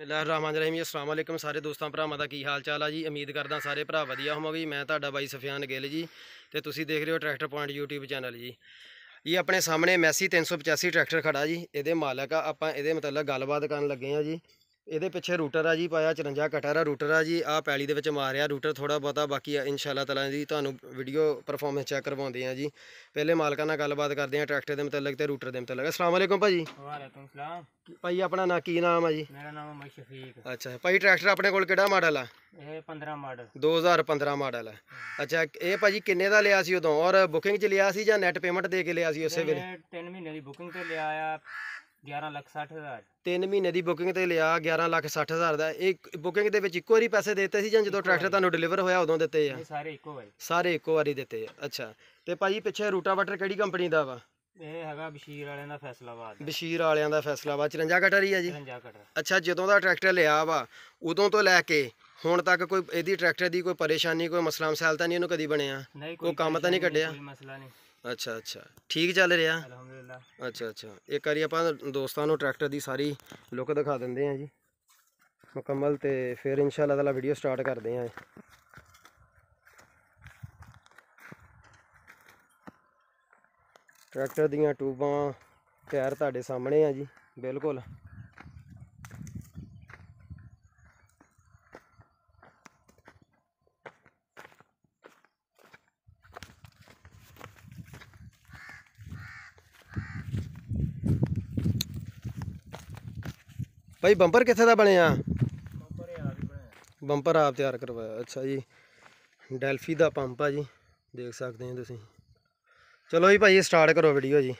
ਬਿਸਮਿਲ੍ਲਾਹਿਰਰahmanirrahim ਅਸਲਾਮ ਅਲੈਕਮ ਸਾਰੇ ਦੋਸਤਾਂ ਭਰਾਵਾਂ ਦਾ ਕੀ ਹਾਲ ਚਾਲ ਆ ਜੀ ਉਮੀਦ ਕਰਦਾ ਸਾਰੇ ਭਰਾ ਵਧੀਆ ਹੋਵੋਗੇ ਮੈਂ ਤੁਹਾਡਾ ਬਾਈ ਸਫਿਆਨ ਗਿੱਲ ਜੀ ਤੇ ਤੁਸੀਂ ਦੇਖ ਰਹੇ ਹੋ ਟਰੈਕਟਰ ਪੁਆਇੰਟ YouTube ਚੈਨਲ ਜੀ ਇਹ ਆਪਣੇ ਸਾਹਮਣੇ ਮੈਸੀ 385 ਟਰੈਕਟਰ ਖੜਾ ਜੀ ਇਹਦੇ ਮਾਲਕ ਆ ਆਪਾਂ ਇਹਦੇ ਮਤਲਬ ਗੱਲਬਾਤ ਕਰਨ ਲੱਗੇ ਆ ਜੀ ਇਹਦੇ ਪਿੱਛੇ ਰੂਟਰ ਆ ਜੀ ਪਾਇਆ 54 ਕਟਰ ਆ ਰੂਟਰ ਆ ਜੀ ਆ ਪੈਲੀ ਦੇ ਵਿੱਚ ਮਾਰਿਆ ਰੂਟਰ ਥੋੜਾ ਬਹੁਤਾ ਬਾਕੀ ਇਨਸ਼ਾਅੱਲਾ ਤਾਲਾ ਜੀ ਤੁਹਾਨੂੰ ਵੀਡੀਓ ਪਰਫਾਰਮੈਂਸ ਚੈੱਕ ਕਰਵਾਉਂਦੇ ਆ ਜੀ ਪਹਿਲੇ ਮਾਲਕਾਂ ਨਾਲ ਗੱਲਬਾਤ ਕਰਦੇ ਆ ਟਰੈਕਟਰ ਦੇ ਮੁਤਲਕ ਤੇ ਰੂਟਰ ਦੇ ਮੁਤਲਕ ਅਸਲਾਮ ਅਲੈਕੁਮ ਭਾਜੀ ਵਾਲੇਕੁਮ ਸਲਾਮ ਭਾਈ ਆਪਣਾ ਨਾਂ ਕੀ ਨਾਮ ਆ ਜੀ ਮੇਰਾ ਨਾਮ ਹੈ ਸ਼ਫੀਕ ਅੱਛਾ ਭਾਈ ਟਰੈਕਟਰ ਆਪਣੇ ਕੋਲ ਕਿਹੜਾ ਮਾਡਲ ਆ ਇਹ 15 ਮਾਡਲ 2015 ਮਾਡਲ ਆ ਅੱਛਾ ਇਹ ਭਾਜੀ ਕਿੰਨੇ ਦਾ ਲਿਆ ਸੀ ਉਦੋਂ ਔਰ ਬੁਕਿੰਗ 'ਚ ਲਿਆ ਸੀ ਜਾਂ ਨੈਟ ਪੇਮੈਂਟ ਦੇ ਕੇ ਲਿਆ ਸੀ ਉਸੇ ਵੇਲੇ 3 ਮਹੀਨੇ ਦੀ ਬੁਕਿੰਗ ਤੇ ਲਿਆ ਆ 11 3 ਮਹੀਨੇ ਦੀ ਬੁਕਿੰਗ ਤੇ ਲਿਆ 11 ਲੱਖ ਦਾ ਇਹ ਬੁਕਿੰਗ ਦੇ ਵਿੱਚ ਇੱਕੋ ਵਾਰੀ ਪੈਸੇ ਦਿੱਤੇ ਸੀ ਜਾਂ ਜਦੋਂ ਟਰੈਕਟਰ ਤੁਹਾਨੂੰ ਡਿਲੀਵਰ ਹੋਇਆ ਉਦੋਂ ਦਿੱਤੇ ਆ ਇਹ ਸਾਰੇ ਇੱਕੋ ਵਾਰੀ ਸਾਰੇ ਇੱਕੋ ਵਾਰੀ ਦਿੱਤੇ ਆ ਅੱਛਾ ਤੇ ਭਾਜੀ ਪਿੱਛੇ ਰੂਟਾਵਾਟਰ ਕਿਹੜੀ ਕੰਪਨੀ ਦਾ ਵਾ ਇਹ ਹੈਗਾ ਬਸ਼ੀਰ ਵਾਲਿਆਂ ਦਾ ਫੈਸਲਾਬਾਦ ਬਸ਼ੀਰ ਵਾਲਿਆਂ ਦਾ ਫੈਸਲਾਬਾਦ 54 ਕਟਰ ਹੀ ਆ ਜੀ 54 ਕਟਰ ਅੱਛਾ ਜਦੋਂ ਦਾ ਟਰੈਕਟਰ ਲਿਆ ਵਾ ਉਦੋਂ ਤੋਂ ਲੈ ਕੇ ਹੁਣ ਤੱਕ ਕੋਈ ਇਹਦੀ ਟਰੈਕਟਰ ਦੀ ਕੋਈ ਪਰੇਸ਼ਾਨੀ ਕੋਈ ਮਸਲਾ ਮਸਾਇਲ ਤਾਂ ਨਹੀਂ ਇਹਨੂੰ ਕਦੀ ਬਣਿਆ ਕੋਈ ਕੰਮ ਤਾਂ ਨਹੀਂ ਕੱਢਿਆ ਕੋਈ ਮਸਲਾ ਨਹੀਂ ਅੱਛਾ ਅੱਛਾ ਠੀਕ ਚੱਲ ਰਿਹਾ ਅਲਹਮਦੁਲਿਲਾ ਅੱਛਾ ਅੱਛਾ ਇੱਕ ਵਾਰੀ ਆਪਾਂ ਦੋਸਤਾਂ ਨੂੰ ਟਰੈਕਟਰ ਦੀ ਸਾਰੀ ਲੁੱਕ ਦਿਖਾ ਦਿੰਦੇ ਆਂ ਜੀ ਮੁਕੰਮਲ ਤੇ ਫਿਰ ਇਨਸ਼ਾਅੱਲਾ ਤਾਲਾ ਵੀਡੀਓ ਸਟਾਰਟ ਕਰਦੇ ਆਂ ਟਰੈਕਟਰ ਦੀਆਂ ਟੂਬਾਂ ਟਾਇਰ ਤੁਹਾਡੇ ਸਾਹਮਣੇ ਆ ਜੀ ਬਿਲਕੁਲ ਭਾਈ ਬੰਪਰ ਕਿੱਥੇ ਦਾ ਬਣਿਆ ਬੰਪਰ ਆਪ ਤਿਆਰ ਕਰਵਾਇਆ ਅੱਛਾ ਜੀ ਡੈਲਫੀ ਦਾ ਪੰਪ ਆ ਜੀ ਦੇਖ ਸਕਦੇ ਹੋ ਤੁਸੀਂ ਚਲੋ ਜੀ ਭਾਈ ਸਟਾਰਟ ਕਰੋ ਵੀਡੀਓ ਜੀ